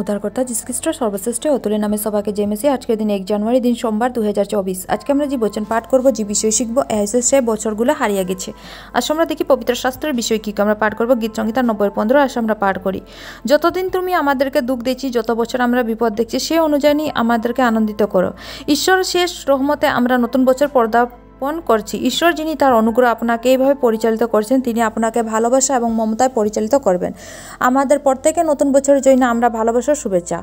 উদ্ধারকর্তা যীশুখ্রিস্ট সর্বশ্রেষ্ঠ অতুলের নামে সভাকে জেমেছি আজকের দিন এক জানুয়ারি দিন সোমবার দু আজকে আমরা যে বচন পাঠ করব যে বিষয় শিখবো সে বছরগুলো হারিয়ে গেছে আজ আমরা দেখি পবিত্র শাস্ত্রের বিষয় কী আমরা পাঠ করব গীত সংহিতা নব্বই পনেরো আজ আমরা পাঠ করি যতদিন তুমি আমাদেরকে দুঃখ দিচ্ছি যত বছর আমরা বিপদ দেখছি সে অনুযায়ী আমাদেরকে আনন্দিত করো ঈশ্বর শেষ রহমতে আমরা নতুন বছর পর্দা পণ করছি ঈশ্বর যিনি তার অনুগ্রহ আপনাকে এইভাবে পরিচালিত করছেন তিনি আপনাকে ভালোবাসা এবং মমতায় পরিচালিত করবেন আমাদের প্রত্যেকে নতুন বছরের জন্য আমরা ভালোবাসার শুভেচ্ছা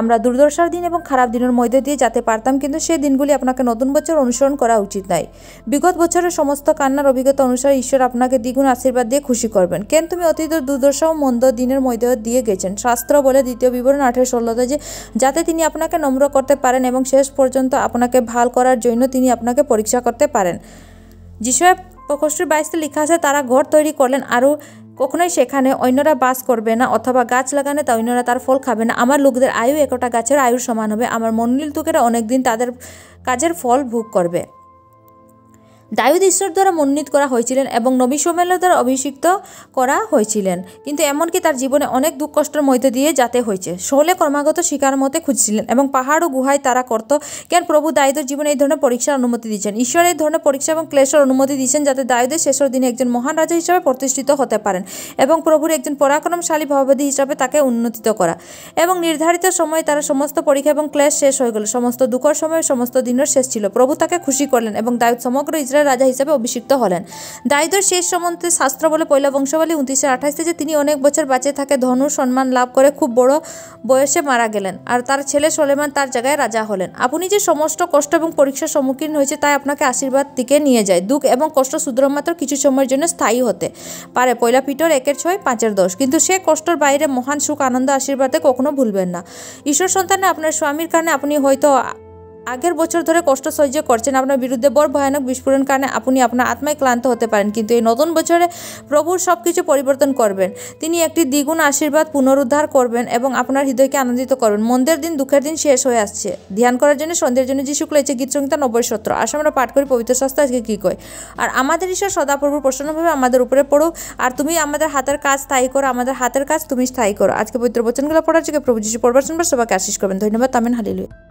আমরা দুর্দশার দিন এবং খারাপ দিনের মধ্যে দিয়ে যেতে পারতাম কিন্তু সেই দিনগুলি আপনাকে নতুন বছর অনুসরণ করা উচিত নয় বিগত বছরের সমস্ত কান্নার অভিজ্ঞতা অনুসারে ঈশ্বর আপনাকে দ্বিগুণ আশীর্বাদ দিয়ে খুশি করবেন কেন তুমি অতীত দুর্দশা ও মন্দ দিনের মধ্যে দিয়ে গেছেন শাস্ত্র বলে দ্বিতীয় বিবরণ আঠেরো ষোলোতে যে যাতে তিনি আপনাকে নম্র করতে পারেন এবং শেষ পর্যন্ত আপনাকে ভাল করার জন্য তিনি আপনাকে পরীক্ষা করতে পারেন যিশয় প্রকোষ্ঠের বাইশতে লেখা আছে তারা ঘর তৈরি করলেন আরও কখনোই সেখানে অন্যরা বাস করবে না অথবা গাছ লাগানে তা অন্যরা তার ফল খাবে না আমার লোকদের আয়ু একটা গাছের আয়ুর সমান হবে আমার মনোনীল তুকেরা অনেকদিন তাদের কাজের ফল ভোগ করবে দায়ুদ ঈশ্বর দ্বারা মনোনীত করা হয়েছিলেন এবং নবী সোমেল্লা দ্বারা অভিষিক্ত করা হয়েছিলেন কিন্তু এমনকি তার জীবনে অনেক দুঃখ কষ্টের মধ্যে দিয়ে যাতে হয়েছে শোলে কর্মাগত শিকার মতে খুঁজছিলেন এবং পাহাড় ও গুহায় তারা করত কেন প্রভু দায়ুদের জীবনে এই ধরনের পরীক্ষার অনুমতি দিয়েছেন ঈশ্বর এই ধরনের পরীক্ষা এবং ক্লেশের অনুমতি দিয়েছেন যাতে দায়ুদের শেষের দিনে একজন মহান রাজা হিসাবে প্রতিষ্ঠিত হতে পারেন এবং প্রভুর একজন পরাক্রমশালী ভাবাদী হিসাবে তাকে উন্নতিত করা এবং নির্ধারিত সময়ে তারা সমস্ত পরীক্ষা এবং ক্লেশ শেষ হয়ে গেল সমস্ত দুঃখর সময় সমস্ত দিনের শেষ ছিল প্রভু তাকে খুশি করলেন এবং দায়ুদ সমগ্র ইসরায়েল কাশ্মীরের রাজা হিসেবে অভিষিক্ত হলেন দায়িত্বের শেষ সম্বন্ধে শাস্ত্র বলে পয়লা বংশবালী উনত্রিশশো আঠাশে যে তিনি অনেক বছর বাঁচে থাকে ধনু সম্মান লাভ করে খুব বড় বয়সে মারা গেলেন আর তার ছেলে সোলেমান তার জায়গায় রাজা হলেন আপনি যে সমস্ত কষ্ট এবং পরীক্ষার সম্মুখীন হয়েছে তাই আপনাকে আশীর্বাদ দিকে নিয়ে যায় দুঃখ এবং কষ্ট শুধুমাত্র কিছু সময়ের জন্য স্থায়ী হতে পারে পয়লা পিটর একের ছয় পাঁচের দশ কিন্তু সে কষ্টর বাইরে মহান সুখ আনন্দ আশীর্বাদে কখনো ভুলবেন না ঈশ্বর সন্তানে আপনার স্বামীর কারণে আপনি হয়তো আগের বছর ধরে কষ্ট সহ্য করছেন আপনার বিরুদ্ধে বড় ভয়ানক বিস্ফোরণ কারণে আপনি আপনার আত্মায় ক্লান্ত হতে পারেন কিন্তু এই নতুন বছরে প্রভুর সব কিছু পরিবর্তন করবেন তিনি একটি দ্বিগুণ আশীর্বাদ পুনরুদ্ধার করবেন এবং আপনার হৃদয়কে আনন্দিত করবেন মন্দের দিন দুঃখের দিন শেষ হয়ে আসছে ধ্যান করার জন্য সন্ধ্যের জন্য যে শুক্ল হয়েছে গীত সংহিতা নব্বই সত্র আসে আমরা পাঠ করি পবিত্র সস্তা আজকে কী কয় আর আমাদের ঈশ্বর সদাপ্রভু প্রসন্নভাবে আমাদের উপরে পড়ো আর তুমি আমাদের হাতের কাজ স্থায়ী করো আমাদের হাতের কাজ তুমি স্থায়ী করো আজকে পবিত্র বচনগুলো পড়ার জন্য প্রভু যিশু পড়বার শুনবার সবাইকে আশিস করবেন ধন্যবাদ তামিন হালিলুই